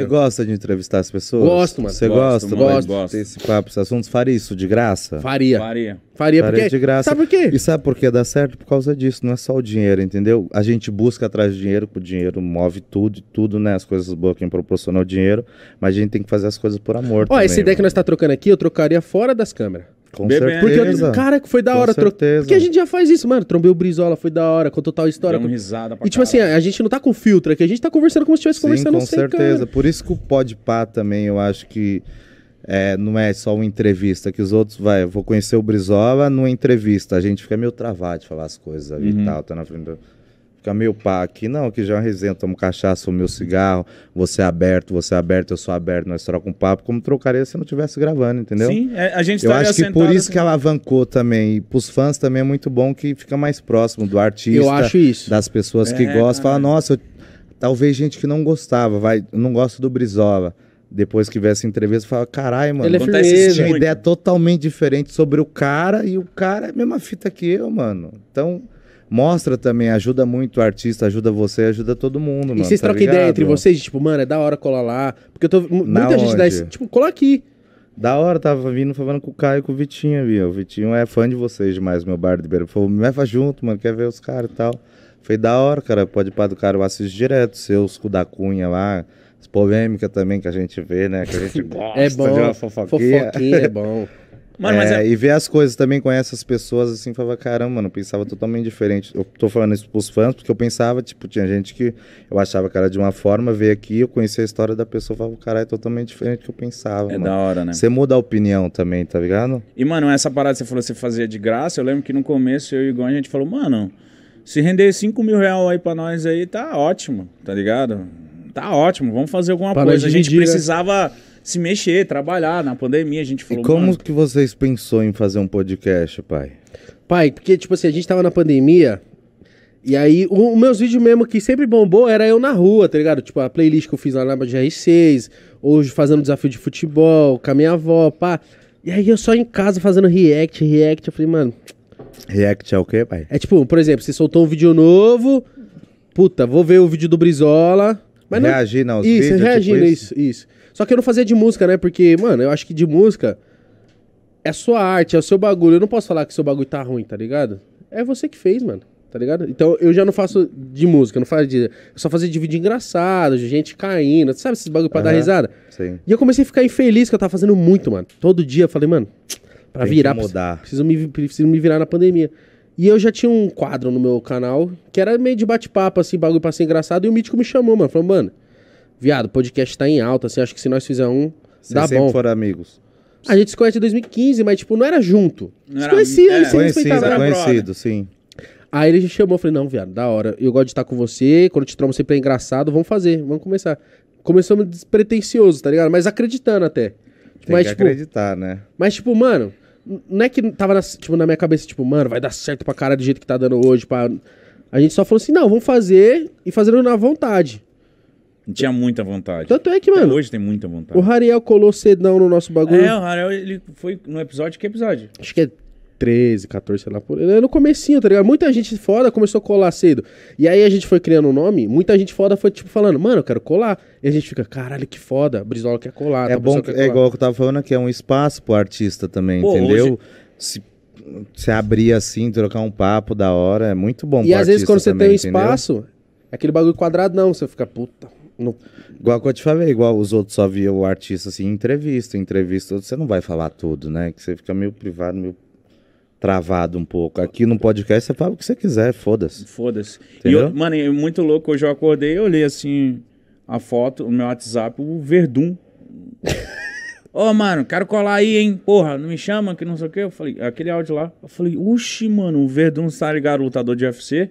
Você gosta de entrevistar as pessoas? Gosto, mano. Você gosta, Gosto. gosto. Ter esse papo, esses assuntos? Faria isso de graça? Faria. Faria. Faria, Faria porque... de graça. Sabe por quê? E sabe por que dá certo? Por causa disso. Não é só o dinheiro, entendeu? A gente busca atrás de dinheiro, porque o dinheiro move tudo, tudo, né? As coisas boas que proporciona o dinheiro, mas a gente tem que fazer as coisas por amor Ó, também, essa ideia mano. que nós tá trocando aqui, eu trocaria fora das câmeras. Com certeza. Porque, cara, que foi da com hora. Certeza. Porque a gente já faz isso, mano. Trombei o Brizola, foi da hora, contou tal história. Deu risada pra E tipo cara. assim, a gente não tá com filtro aqui, a gente tá conversando como se estivesse conversando com certeza. Cara. Por isso que o Podpah também, eu acho que é, não é só uma entrevista que os outros, vai, eu vou conhecer o Brizola numa entrevista. A gente fica meio travado de falar as coisas ali uhum. e tal, tá na frente do fica meu pá aqui, não, que já é uma resenha, tomo cachaça, o meu cigarro, você é aberto, você é aberto, eu sou aberto, nós trocamos um papo, como trocaria se não estivesse gravando, entendeu? Sim, é, a gente Eu acho que por isso assim... que alavancou também, e pros fãs também é muito bom que fica mais próximo do artista, eu acho isso. das pessoas que é, gostam, fala, é. nossa, eu... talvez gente que não gostava, vai, não gosto do Brizola, depois que vê essa entrevista, fala: caralho, mano, ele é tinha uma ideia totalmente diferente sobre o cara e o cara é a mesma fita que eu, mano. Então, mostra também, ajuda muito o artista, ajuda você, ajuda todo mundo, mano. E vocês tá trocam ideia entre vocês, tipo, mano, é da hora colar lá. Porque eu tô. Na muita onde? gente dá esse. Tipo, cola aqui. Da hora, tava vindo falando com o Caio e com o Vitinho, viu? O Vitinho é fã de vocês demais, meu beira. Falou, me leva junto, mano, quer ver os caras e tal. Foi da hora, cara. Pode parar do cara, eu assisto direto, seus cu da cunha lá. As polêmicas também que a gente vê, né? Que a gente é gosta é bom, de uma fofoquinha. Fofoquinha é bom. Mano, é, é... E ver as coisas também, com as pessoas, assim, falava, caramba, mano, eu pensava totalmente diferente. Eu tô falando isso pros fãs, porque eu pensava, tipo, tinha gente que eu achava que era de uma forma, veio aqui, eu conheci a história da pessoa, falava, caralho, é totalmente diferente do que eu pensava. É mano. da hora, né? Você muda a opinião também, tá ligado? E, mano, essa parada que você falou, você fazia de graça, eu lembro que no começo eu e o Igor, a gente falou, mano, se render 5 mil reais aí pra nós aí, tá ótimo, tá ligado? Tá ótimo, vamos fazer alguma Para coisa. a gente né? precisava... Né? se mexer, trabalhar. Na pandemia a gente falou. E como que vocês pensou em fazer um podcast, pai? Pai, porque, tipo assim, a gente tava na pandemia. E aí, os meus vídeos mesmo que sempre bombou era eu na rua, tá ligado? Tipo, a playlist que eu fiz lá na GR6, hoje fazendo desafio de futebol, com a minha avó, pá. E aí eu só em casa fazendo react, react. Eu falei, mano. React é o quê, pai? É tipo, por exemplo, você soltou um vídeo novo. Puta, vou ver o vídeo do Brizola. Mas reagir não... aos isso, vídeos. Tipo reagindo, tipo isso, isso, isso. Só que eu não fazia de música, né? Porque, mano, eu acho que de música é sua arte, é o seu bagulho. Eu não posso falar que seu bagulho tá ruim, tá ligado? É você que fez, mano. Tá ligado? Então eu já não faço de música, não faço de. Eu só fazia de vídeo engraçado, de gente caindo, sabe esses bagulho pra uhum, dar risada? Sim. E eu comecei a ficar infeliz que eu tava fazendo muito, mano. Todo dia eu falei, mano, pra Tem virar, mudar. Preciso, preciso, me, preciso me virar na pandemia. E eu já tinha um quadro no meu canal que era meio de bate-papo, assim, bagulho pra ser engraçado. E o Mítico me chamou, mano. Falou, mano, viado, o podcast tá em alta, assim, acho que se nós fizer um, Vocês dá sempre bom. foram amigos. A gente se conhece em 2015, mas, tipo, não era junto. Não se era- é, se Conhecido, respeitava. conhecido, sim. Aí ele me chamou, falei, não, viado, da hora. Eu gosto de estar com você, quando te tromo sempre é engraçado, vamos fazer, vamos começar. Começamos despretensioso, tá ligado? Mas acreditando até. Tem mas, que tipo, acreditar, né? mas, tipo, mano, não é que tava na, tipo, na minha cabeça, tipo, mano, vai dar certo pra cara do jeito que tá dando hoje, pá. A gente só falou assim, não, vamos fazer e fazendo na vontade. Tinha muita vontade. Tanto é que, mano. Até hoje tem muita vontade. O Rariel colou cedão no nosso bagulho. É, o Rariel, ele foi no episódio. Que episódio? Acho que é 13, 14, sei lá. Por... É no comecinho, tá ligado? Muita gente foda começou a colar cedo. E aí a gente foi criando o um nome. Muita gente foda foi, tipo, falando, mano, eu quero colar. E a gente fica, caralho, que foda. Brizola quer colar. É tá bom, colar. é igual que eu tava falando, que é um espaço pro artista também, Pô, entendeu? Hoje... Se se abrir assim, trocar um papo da hora, é muito bom. E às vezes quando você também, tem um entendeu? espaço, é aquele bagulho quadrado não, você fica puta. No... Igual que eu te falei, igual os outros só via o artista assim, entrevista, entrevista, você não vai falar tudo, né? Que você fica meio privado, meio travado um pouco. Aqui no podcast você fala o que você quiser, foda-se. Foda-se. E mano, é muito louco, hoje eu acordei e olhei assim a foto, o meu WhatsApp, o Verdun. Ô, oh, mano, quero colar aí, hein? Porra, não me chama, que não sei o quê. Eu falei, aquele áudio lá. Eu falei, uxi, mano, o Verdun sai garoto lutador de UFC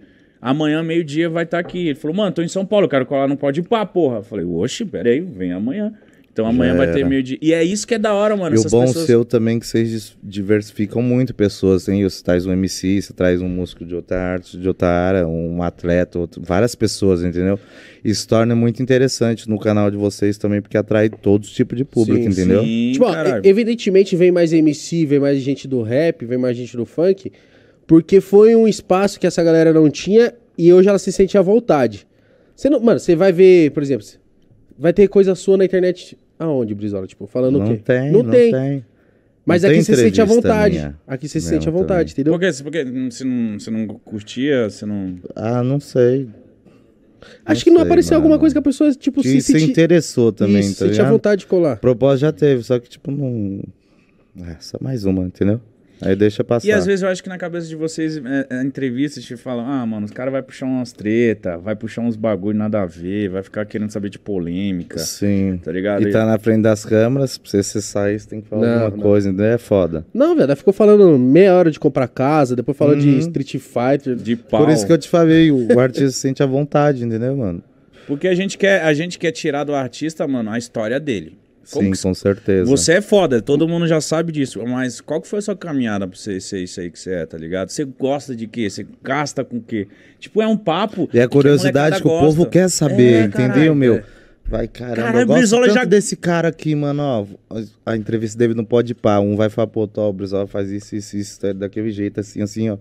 amanhã, meio-dia, vai estar tá aqui. Ele falou, mano, tô em São Paulo, quero colar não Pode Ir Pá, porra. Eu falei, oxe, peraí, vem amanhã. Então amanhã vai ter meio-dia. E é isso que é da hora, mano. E o bom pessoas... seu também é que vocês diversificam muito pessoas, hein? Você traz um MC, você traz um músico de outra arte, de outra área, um atleta, outro... várias pessoas, entendeu? Isso torna muito interessante no canal de vocês também, porque atrai todo tipo de público, sim, entendeu? Sim, tipo, ó, evidentemente vem mais MC, vem mais gente do rap, vem mais gente do funk. Porque foi um espaço que essa galera não tinha e hoje ela se sente à vontade. Você não, mano, você vai ver, por exemplo, vai ter coisa sua na internet. Aonde, Brizola? Tipo, falando não o quê? Tem, não, não tem. tem. Mas não aqui você se sente à vontade. Minha. Aqui você se sente à vontade, entendeu? Porque, porque você, não, você não curtia, você não. Ah, não sei. Acho não que não sei, apareceu mano. alguma coisa que a pessoa, tipo, que se, se interessou também, Isso, tá sentia vontade de colar. Proposta já teve, só que, tipo, não. É, só mais uma, entendeu? Aí deixa passar. E às vezes eu acho que na cabeça de vocês, é, é entrevistas, te tipo, falam, ah, mano, os caras vai puxar umas treta, vai puxar uns bagulho nada a ver, vai ficar querendo saber de polêmica. Sim. Tá ligado? E, tá na frente das câmeras, pra você sair, você tem que falar não, alguma não. coisa, entendeu? É foda. Não, velho, ficou falando meia hora de comprar casa, depois falou uhum. de Street Fighter. De pau. Por isso que eu te falei, o artista sente a vontade, entendeu, mano? Porque a gente quer, a gente quer tirar do artista, mano, a história dele. Sim, que... com certeza. Você é foda, todo mundo já sabe disso. Mas qual que foi a sua caminhada pra você ser isso aí que você é, tá ligado? Você gosta de quê? Você gasta com o quê? Tipo, é um papo. E é a curiosidade que, a que o povo quer saber, é, entendeu, meu? Vai, caramba, caramba eu gosto Brizola já... desse cara aqui, mano, ó, a entrevista dele não pode pá, um vai falar, pô, tó, o Brizola faz isso, isso, isso, é daquele jeito, assim, assim, ó,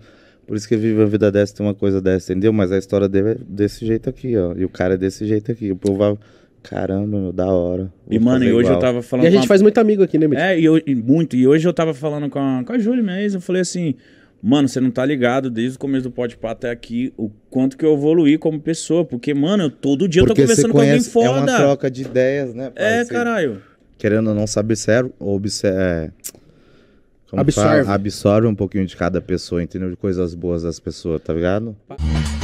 por isso que vive uma vida dessa, tem uma coisa dessa, entendeu? Mas a história dele é desse jeito aqui, ó, e o cara é desse jeito aqui, o povo vai Caramba, meu, da hora. Vou e, mano, e hoje igual. eu tava falando. E a gente uma... faz muito amigo aqui, né, Mitch? É, e eu, e muito. E hoje eu tava falando com a, com a Júlia mesmo. Eu falei assim, mano, você não tá ligado desde o começo do Podpah até aqui o quanto que eu evoluí como pessoa. Porque, mano, eu, todo dia porque eu tô conversando conhece, com alguém foda. É uma troca de ideias, né? Pai? É, você, caralho. Querendo ou não, você observa. observa é, absorve. Fala? absorve um pouquinho de cada pessoa, entendeu? De coisas boas das pessoas, tá ligado? Pa